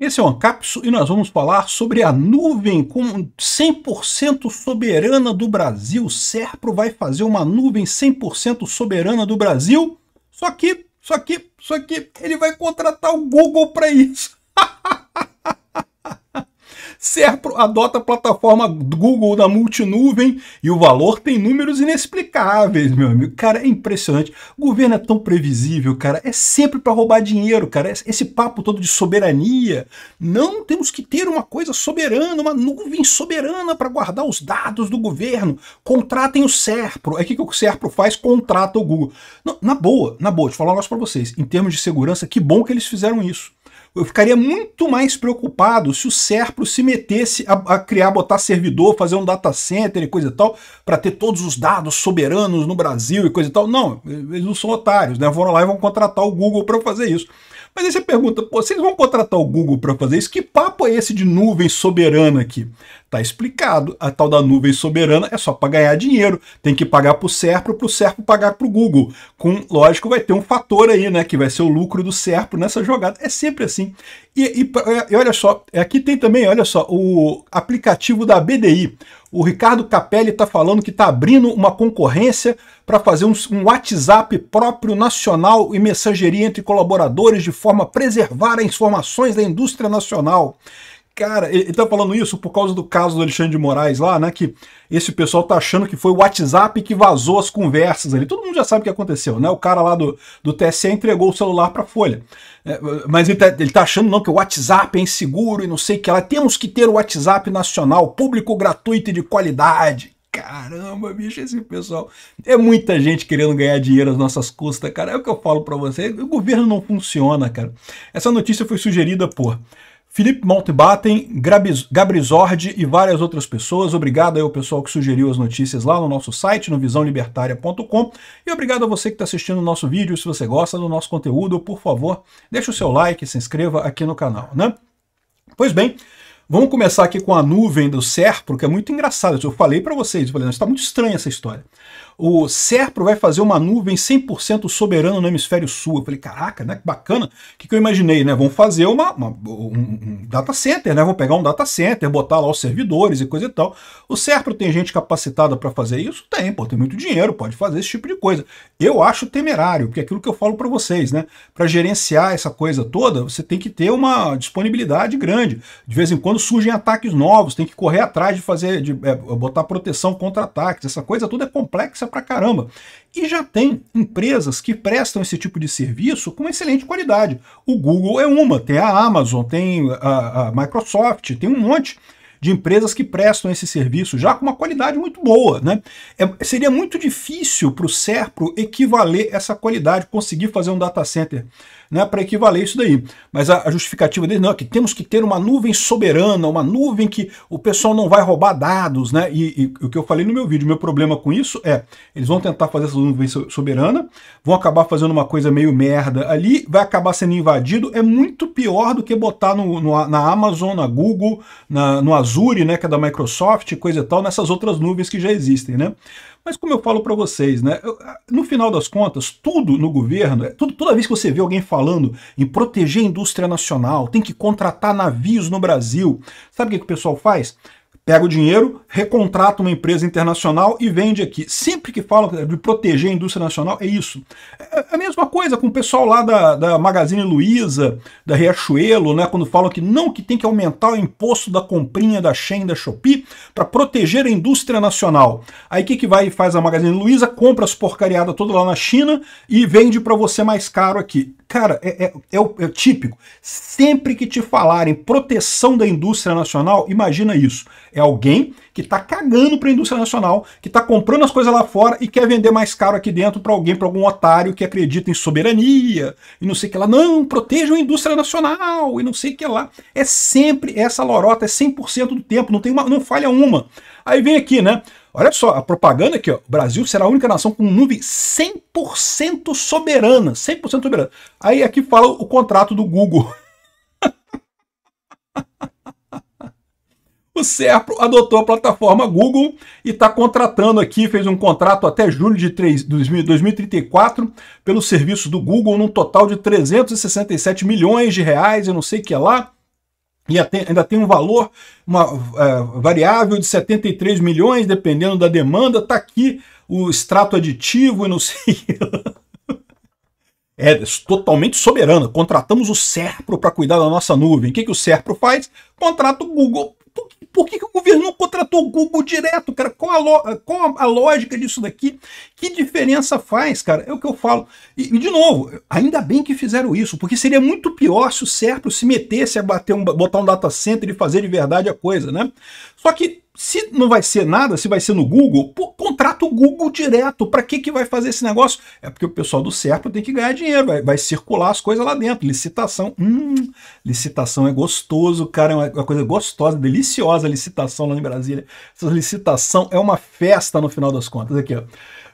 Esse é o Ancapso e nós vamos falar sobre a nuvem com 100% soberana do Brasil. Serpro vai fazer uma nuvem 100% soberana do Brasil. Só que, só que, só que ele vai contratar o Google para isso. Serpro adota a plataforma Google da multinuvem e o valor tem números inexplicáveis, meu amigo. Cara, é impressionante. O governo é tão previsível, cara. É sempre para roubar dinheiro, cara. Esse papo todo de soberania. Não temos que ter uma coisa soberana, uma nuvem soberana para guardar os dados do governo. Contratem o Serpro. É o que, o Serpro faz? Contrata o Google. Não, na boa, na boa, deixa eu falar um negócio para vocês. Em termos de segurança, que bom que eles fizeram isso eu ficaria muito mais preocupado se o SERPRO se metesse a, a criar, botar servidor, fazer um data center e coisa e tal, para ter todos os dados soberanos no Brasil e coisa e tal. Não, eles não são otários, né? Foram lá e vão contratar o Google para fazer isso. Mas aí você pergunta, vocês vão contratar o Google para fazer isso? Que papo é esse de nuvem soberana aqui? Tá explicado. A tal da nuvem soberana é só para ganhar dinheiro. Tem que pagar para o Serpro, para o Serpro pagar para o Google. Com, lógico, vai ter um fator aí, né? Que vai ser o lucro do Serpro nessa jogada. É sempre assim. E, e, e olha só, é, aqui tem também, olha só, o aplicativo da BDI. O Ricardo Capelli está falando que está abrindo uma concorrência para fazer um, um, WhatsApp próprio nacional e mensageria entre colaboradores de forma a preservar as informações da indústria nacional. Cara, ele tá falando isso por causa do caso do Alexandre de Moraes lá, né? Que esse pessoal tá achando que foi o WhatsApp que vazou as conversas ali. Todo mundo já sabe o que aconteceu, né? O cara lá do, do TSE entregou o celular pra Folha. É, mas ele tá, ele tá, achando não que o WhatsApp é inseguro e não sei o que lá. Temos que ter o WhatsApp nacional, público gratuito e de qualidade. Caramba, bicho, esse pessoal. É muita gente querendo ganhar dinheiro às nossas custas, cara. É o que eu falo para você. O governo não funciona, cara. Essa notícia foi sugerida por Felipe Montbatten, Gabrizord e várias outras pessoas. Obrigado aí ao pessoal que sugeriu as notícias lá no nosso site, no visãolibertaria.com. E obrigado a você que está assistindo o nosso vídeo. Se você gosta do nosso conteúdo, por favor, deixe o seu like, se inscreva aqui no canal, né? Pois bem, Vamos começar aqui com a nuvem do Serpro, que é muito engraçado. Eu falei para vocês, está muito estranha essa história o SERPRO vai fazer uma nuvem 100% soberana no hemisfério sul. Eu falei, caraca, né, que bacana. O que, que eu imaginei, né? Vão fazer uma, uma um, um data center, né? Vão pegar um data center, botar lá os servidores e coisa e tal. O SERPRO tem gente capacitada para fazer isso? Tem, pô, tem muito dinheiro, pode fazer esse tipo de coisa. Eu acho temerário, porque é aquilo que eu falo para vocês, né? Para gerenciar essa coisa toda, você tem que ter uma disponibilidade grande. De vez em quando surgem ataques novos, tem que correr atrás de fazer, de é, botar proteção contra ataques. Essa coisa toda é complexa pra caramba. E já tem empresas que prestam esse tipo de serviço com excelente qualidade. O Google é uma, tem a Amazon, tem a, a Microsoft, tem um monte de empresas que prestam esse serviço já com uma qualidade muito boa. Né? É, seria muito difícil para o SERPRO equivaler essa qualidade, conseguir fazer um data center né, para equivaler isso daí. Mas a, a justificativa dele não é que temos que ter uma nuvem soberana, uma nuvem que o pessoal não vai roubar dados, né? E, e, o que eu falei no meu vídeo, meu problema com isso é, eles vão tentar fazer essa nuvem soberana, vão acabar fazendo uma coisa meio merda ali, vai acabar sendo invadido, é muito pior do que botar no, no na Amazon, na Google, na, no Azure, né, que é da Microsoft, coisa e tal, nessas outras nuvens que já existem, né? Mas como eu falo para vocês, né, ah, no final das contas, tudo no governo, é, tudo, toda vez que você vê alguém falando em proteger a indústria nacional, tem que contratar navios no Brasil, sabe o que, que o pessoal faz? pega o dinheiro, recontrata uma empresa internacional e vende aqui. Sempre que falam de proteger a indústria nacional, é isso. É, é a mesma coisa com o pessoal lá da, da Magazine Luiza, da Riachuelo, né, quando falam que não, que tem que aumentar o imposto da comprinha da Shein, da Shopee, para proteger a indústria nacional. Aí o que, que vai e faz a Magazine Luiza? Compra as porcariadas toda lá na China e vende para você mais caro aqui. Cara, é, é, é, o, é típico. Sempre que te falarem proteção da indústria nacional, imagina isso. É é alguém que está cagando para a indústria nacional, que está comprando as coisas lá fora e quer vender mais caro aqui dentro para alguém, para algum otário que acredita em soberania e não sei o que lá. Não, protejam a indústria nacional e não sei o que lá. É sempre essa lorota, é 100% do tempo, não, tem uma, não falha uma. Aí vem aqui, né? Olha só, a propaganda aqui, ó. O Brasil será a única nação com nuvem 100% soberana. 100% soberana. Aí aqui fala o contrato do Google. o SERPRO adotou a plataforma Google e está contratando aqui, fez um contrato até julho de 3, 2034 pelo serviço do Google num total de 367 milhões de reais, eu não sei o que é lá e ainda tem um valor uma, é, variável de 73 milhões, dependendo da demanda. Está aqui o extrato aditivo e não sei. é totalmente soberana. Contratamos o Serpro para cuidar da nossa nuvem. O que, que o Serpro faz? Contrata o Google por que, que o governo não contratou o Google direto, cara? Qual a, qual a lógica disso daqui? Que diferença faz, cara? É o que eu falo. E, e, de novo, ainda bem que fizeram isso, porque seria muito pior se o certo se metesse a bater um, botar um data center e fazer de verdade a coisa, né? Só que se não vai ser nada, se vai ser no Google, pô, contrata o Google direto. Para que, que vai fazer esse negócio? É porque o pessoal do Serpa tem que ganhar dinheiro, vai, vai circular as coisas lá dentro. Licitação. Hum, licitação é gostoso, cara. É uma, uma coisa gostosa, deliciosa a licitação lá em Brasília. Essa licitação é uma festa no final das contas. Aqui, ó.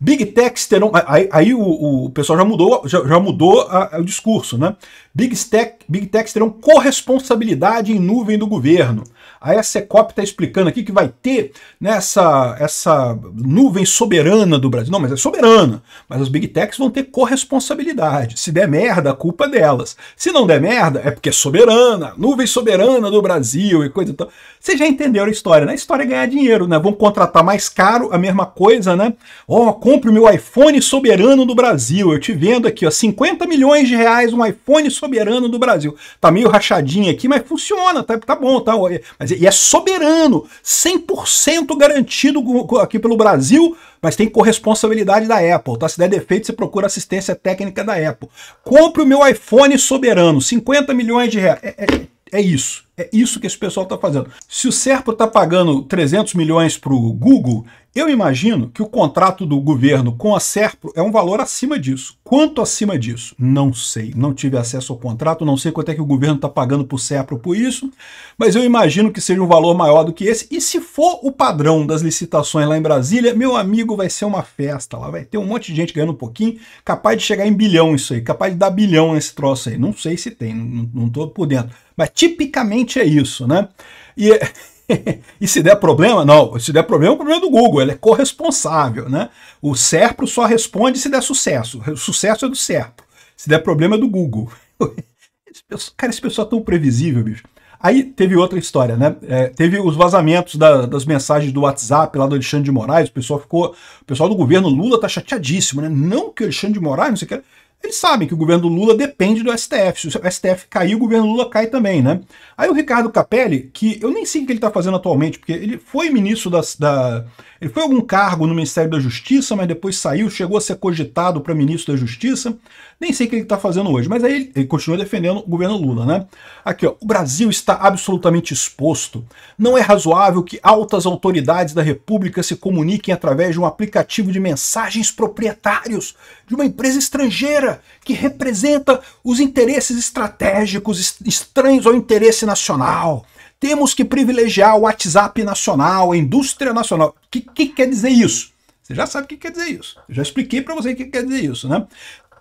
Big Techs terão. Aí, aí o, o, pessoal já mudou, já, já mudou a, a, o discurso, né? Big, tech, big Techs terão corresponsabilidade em nuvem do governo. Aí a Secop está explicando aqui que vai ter nessa né, essa nuvem soberana do Brasil. Não, mas é soberana. Mas as Big Techs vão ter corresponsabilidade. Se der merda, a culpa é delas. Se não der merda, é porque é soberana, nuvem soberana do Brasil e coisa e tal. Vocês já entenderam a história, né? A história é ganhar dinheiro, né? Vão contratar mais caro, a mesma coisa, né? Ó, oh, compre o meu iPhone soberano do Brasil. Eu te vendo aqui, ó, 50 milhões de reais um iPhone soberano do Brasil. Tá meio rachadinho aqui, mas funciona, tá, tá bom, tá? Mas, e é soberano, 100% garantido aqui pelo Brasil, mas tem corresponsabilidade da Apple, tá? Se der defeito, você procura assistência técnica da Apple. Compre o meu iPhone soberano, 50 milhões de reais. É, é, é isso. É isso que esse pessoal está fazendo. Se o Serpro está pagando 300 milhões para o Google, eu imagino que o contrato do governo com a Serpro é um valor acima disso. Quanto acima disso? Não sei. Não tive acesso ao contrato, não sei quanto é que o governo está pagando para o Serpro por isso, mas eu imagino que seja um valor maior do que esse. E se for o padrão das licitações lá em Brasília, meu amigo, vai ser uma festa lá. Vai ter um monte de gente ganhando um pouquinho, capaz de chegar em bilhão isso aí, capaz de dar bilhão nesse troço aí. Não sei se tem, não estou por dentro. Mas tipicamente é isso, né? E. É e se der problema, não, se der problema, é o problema do Google, ele é corresponsável, né? O SERPRO só responde se der sucesso. O sucesso é do SERPRO. Se der problema é do Google. Cara, esse pessoal é tão previsível, bicho. Aí teve outra história, né? É, teve os vazamentos da, das mensagens do WhatsApp lá do Alexandre de Moraes, o pessoal ficou. O pessoal do governo Lula tá chateadíssimo, né? Não que o Alexandre de Moraes, não sei o que. Eles sabem que o governo do Lula depende do STF. Se o STF cair, o governo Lula cai também, né? Aí o Ricardo Capelli, que eu nem sei o que ele está fazendo atualmente, porque ele foi ministro da, da, Ele foi algum cargo no Ministério da Justiça, mas depois saiu, chegou a ser cogitado para ministro da Justiça. Nem sei o que ele está fazendo hoje, mas aí ele, ele continua defendendo o governo Lula, né? Aqui, ó, o Brasil está absolutamente exposto. Não é razoável que altas autoridades da República se comuniquem através de um aplicativo de mensagens proprietários de uma empresa estrangeira que representa os interesses estratégicos estranhos ao interesse nacional. Temos que privilegiar o WhatsApp nacional, a indústria nacional. O que, que quer dizer isso? Você já sabe o que quer dizer isso. Eu já expliquei para você o que quer dizer isso, né?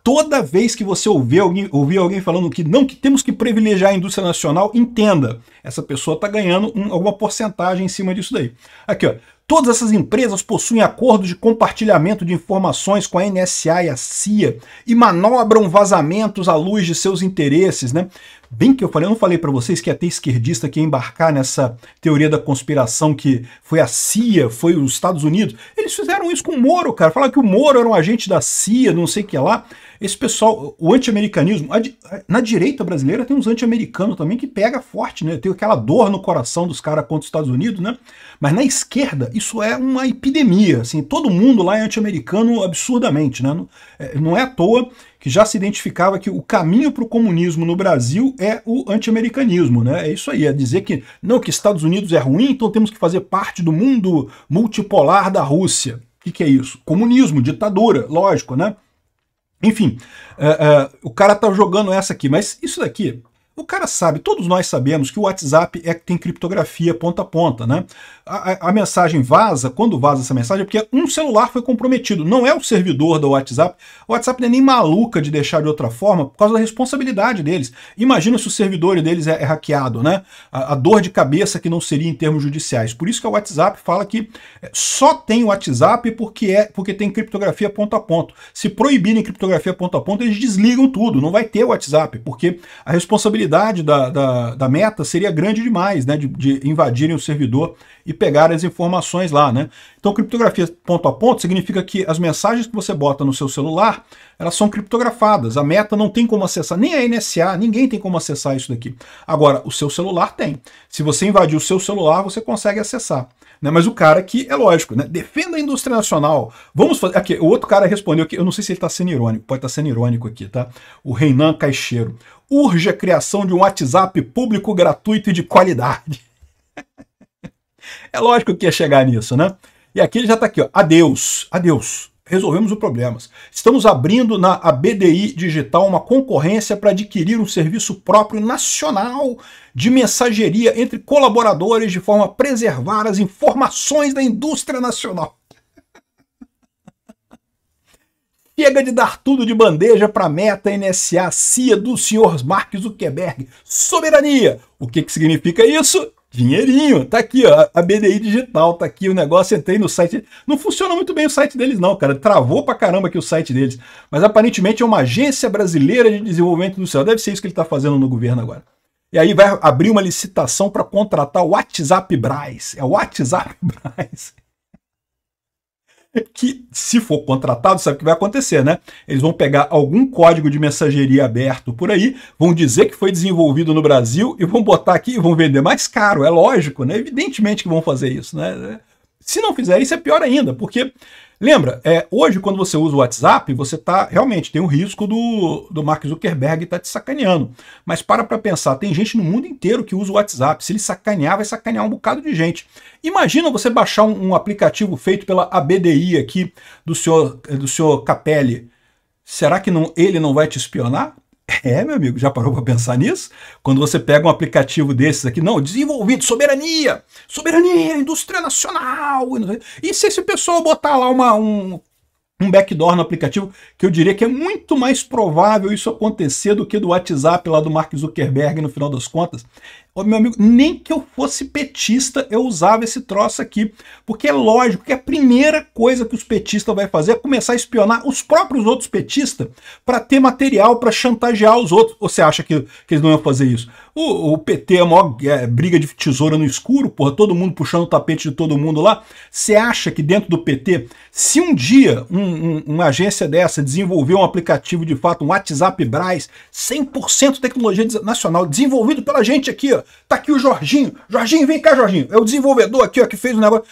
toda vez que você ouvir alguém, ouvir alguém falando que não, que temos que privilegiar a indústria nacional, entenda, essa pessoa está ganhando um, alguma porcentagem em cima disso daí. Aqui, ó. Todas essas empresas possuem acordos de compartilhamento de informações com a NSA e a CIA e manobram vazamentos à luz de seus interesses, né? Bem que eu falei, eu não falei para vocês que ia ter esquerdista que ia embarcar nessa teoria da conspiração que foi a CIA, foi os Estados Unidos. Eles fizeram isso com o Moro, cara. Falaram que o Moro era um agente da CIA, não sei o que lá. Esse pessoal, o anti-americanismo, na direita brasileira tem uns anti-americanos também que pega forte, né? Tem aquela dor no coração dos caras contra os Estados Unidos, né? Mas na esquerda, isso é uma epidemia, assim, todo mundo lá é anti-americano absurdamente, né? Não é, é à toa que já se identificava que o caminho para o comunismo no Brasil é o anti-americanismo, né? É isso aí, é dizer que não, que Estados Unidos é ruim, então temos que fazer parte do mundo multipolar da Rússia. O que, que é isso? Comunismo, ditadura, lógico, né? Enfim, é, é, o cara tá jogando essa aqui, mas isso daqui o cara sabe, todos nós sabemos que o WhatsApp é que tem criptografia ponta a ponta, né? A, a, a mensagem vaza, quando vaza essa mensagem, é porque um celular foi comprometido, não é o servidor do WhatsApp. O WhatsApp não é nem maluca de deixar de outra forma por causa da responsabilidade deles. Imagina se o servidor deles é, é hackeado, né? A, a, dor de cabeça que não seria em termos judiciais. Por isso que o WhatsApp fala que é, só tem o WhatsApp porque, é, porque tem criptografia ponta a ponto. Se proibirem criptografia ponta a ponto, eles desligam tudo, não vai ter o WhatsApp, porque a responsabilidade possibilidade da, da, da, meta seria grande demais, né? De, de, invadirem o servidor e pegarem as informações lá, né? Então, criptografia ponto a ponto significa que as mensagens que você bota no seu celular, elas são criptografadas. A meta não tem como acessar, nem a NSA, ninguém tem como acessar isso daqui. Agora, o seu celular tem. Se você invadir o seu celular, você consegue acessar. Né? Mas o cara aqui, é lógico, né? defenda a indústria nacional. Vamos fazer. Aqui, o outro cara respondeu aqui, eu não sei se ele está sendo irônico, pode estar tá sendo irônico aqui, tá? O Renan Caixeiro urge a criação de um WhatsApp público gratuito e de qualidade. é lógico que ia chegar nisso, né? E aqui ele já está aqui, ó. Adeus, adeus. Resolvemos os problemas. Estamos abrindo na ABDI Digital uma concorrência para adquirir um serviço próprio nacional de mensageria entre colaboradores de forma a preservar as informações da indústria nacional. Chega de dar tudo de bandeja para a meta NSA CIA do senhor Mark Zuckerberg. Soberania! O que, que significa isso? Dinheirinho, tá aqui, ó, a BDI Digital, tá aqui o negócio, entrei no site, não funciona muito bem o site deles não, cara, travou pra caramba aqui o site deles, mas aparentemente é uma agência brasileira de desenvolvimento do céu. deve ser isso que ele está fazendo no governo agora. E aí vai abrir uma licitação para contratar o WhatsApp Braz, é o WhatsApp Braz que, se for contratado, sabe o que vai acontecer, né? Eles vão pegar algum código de mensageria aberto por aí, vão dizer que foi desenvolvido no Brasil e vão botar aqui e vão vender mais caro. É lógico, né? Evidentemente que vão fazer isso, né? Se não fizer isso, é pior ainda, porque lembra, é, hoje quando você usa o WhatsApp, você tá realmente tem o risco do, do Mark Zuckerberg estar tá te sacaneando. Mas para para pensar, tem gente no mundo inteiro que usa o WhatsApp. Se ele sacanear, vai sacanear um bocado de gente. Imagina você baixar um, um aplicativo feito pela ABDI aqui do senhor do senhor Capelli. Será que não, ele não vai te espionar? É, meu amigo, já parou para pensar nisso? Quando você pega um aplicativo desses aqui, não, desenvolvido, soberania, soberania, indústria nacional. E se esse pessoal botar lá uma, um, um backdoor no aplicativo, que eu diria que é muito mais provável isso acontecer do que do WhatsApp lá do Mark Zuckerberg no final das contas. Ô, meu amigo, nem que eu fosse petista, eu usava esse troço aqui. Porque é lógico que a primeira coisa que os petistas vão fazer é começar a espionar os próprios outros petistas para ter material para chantagear os outros. Ou você acha que, que eles não iam fazer isso? O, o PT é a maior é, briga de tesoura no escuro, porra, todo mundo puxando o tapete de todo mundo lá. Você acha que dentro do PT, se um dia um, um, uma agência dessa desenvolver um aplicativo de fato, um WhatsApp Braz, 100% tecnologia nacional, desenvolvido pela gente aqui, ó, Tá aqui o Jorginho. Jorginho, vem cá, Jorginho. É o desenvolvedor aqui, ó, que fez o negócio.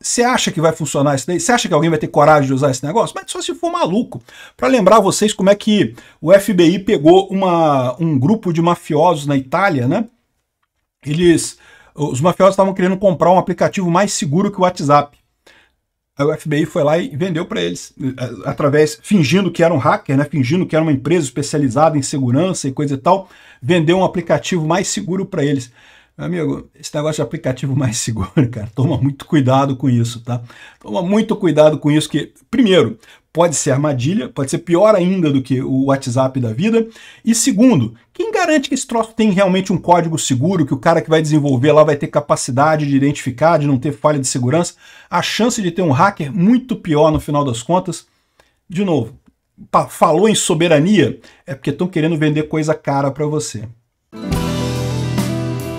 Você acha que vai funcionar isso daí? Você acha que alguém vai ter coragem de usar esse negócio? Mas só se for maluco. Para lembrar vocês como é que o FBI pegou uma, um grupo de mafiosos na Itália, né? Eles, os mafiosos estavam querendo comprar um aplicativo mais seguro que o WhatsApp o FBI foi lá e vendeu para eles, eh, eh, através, fingindo que era um hacker, né, fingindo que era uma empresa especializada em segurança e coisa e tal, vendeu um aplicativo mais seguro para eles. Amigo, esse negócio de aplicativo mais seguro, cara, toma muito cuidado com isso, tá? Toma muito cuidado com isso, que, primeiro, pode ser armadilha, pode ser pior ainda do que o WhatsApp da vida. E segundo, quem garante que esse troço tem realmente um código seguro, que o cara que vai desenvolver lá vai ter capacidade de identificar, de não ter falha de segurança? A chance de ter um hacker muito pior no final das contas. De novo, falou em soberania, é porque estão querendo vender coisa cara para você.